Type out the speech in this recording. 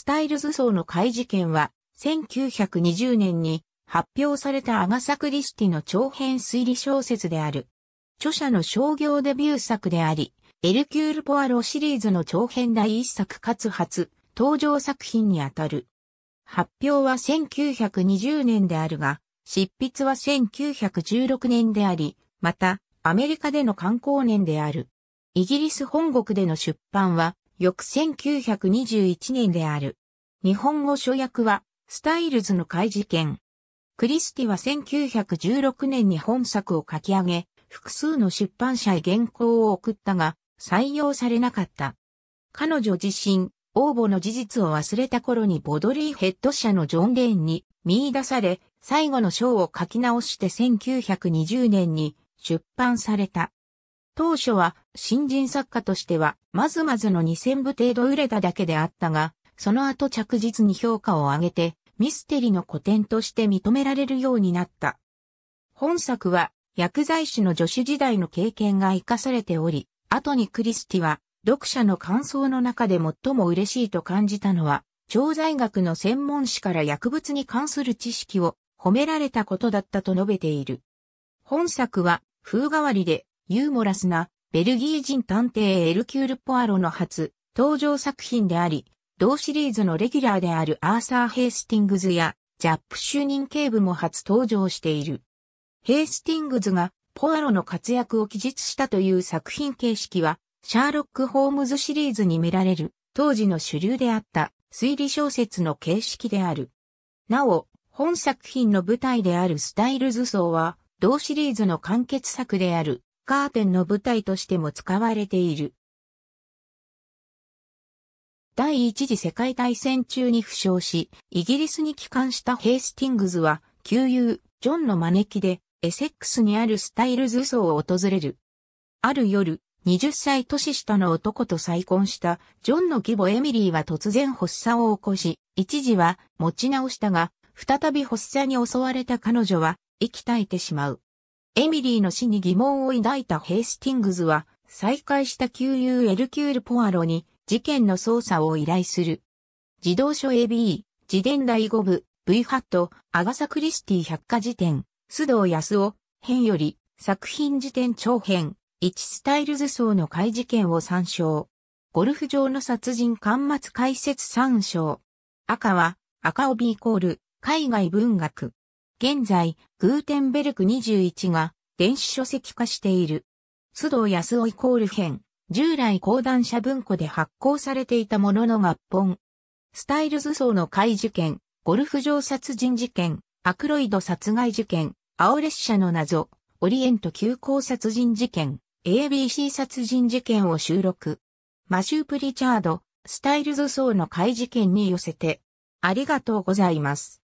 スタイルズ層の怪事件は、1920年に発表されたアガサ・クリスティの長編推理小説である。著者の商業デビュー作であり、エルキュール・ポアロシリーズの長編第一作かつ初、登場作品にあたる。発表は1920年であるが、執筆は1916年であり、また、アメリカでの観光年である。イギリス本国での出版は翌1921年である。日本語書訳は、スタイルズの怪事件。クリスティは1916年に本作を書き上げ、複数の出版社へ原稿を送ったが、採用されなかった。彼女自身、応募の事実を忘れた頃にボドリーヘッド社のジョン・レーンに見出され、最後の章を書き直して1920年に出版された。当初は新人作家としてはまずまずの2000部程度売れただけであったが、その後着実に評価を上げてミステリの古典として認められるようになった。本作は薬剤師の助手時代の経験が活かされており、後にクリスティは読者の感想の中で最も嬉しいと感じたのは、調剤学の専門誌から薬物に関する知識を褒められたことだったと述べている。本作は風変わりでユーモラスな、ベルギー人探偵エルキュール・ポアロの初登場作品であり、同シリーズのレギュラーであるアーサー・ヘイスティングズやジャップ主任警部も初登場している。ヘイスティングズがポアロの活躍を記述したという作品形式は、シャーロック・ホームズシリーズに見られる当時の主流であった推理小説の形式である。なお、本作品の舞台であるスタイルズ層は、同シリーズの完結作であるカーテンの舞台としても使われている。第一次世界大戦中に負傷し、イギリスに帰還したヘイスティングズは、旧友、ジョンの招きで、エセックスにあるスタイルズ層を訪れる。ある夜、20歳年下の男と再婚したジョンの義母エミリーは突然発作を起こし、一時は持ち直したが、再び発作に襲われた彼女は息絶えてしまう。エミリーの死に疑問を抱いたヘイスティングズは、再開した旧友エルキュール・ポアロに事件の捜査を依頼する。児童書 AB、自伝第5部、V ハット、アガサ・クリスティ百科事典、須藤康夫、編より、作品辞典長編、1スタイルズ層の怪事件を参照。ゴルフ場の殺人巻末解説参照。赤は、赤帯イコール、海外文学。現在、グーテンベルク21が電子書籍化している。須藤康夫イコール編、従来講談社文庫で発行されていたものの合本。スタイルズ層の怪事件、ゴルフ場殺人事件、アクロイド殺害事件、青列車の謎、オリエント急行殺人事件、ABC 殺人事件を収録。マシュー・プリチャード、スタイルズ層の怪事件に寄せて、ありがとうございます。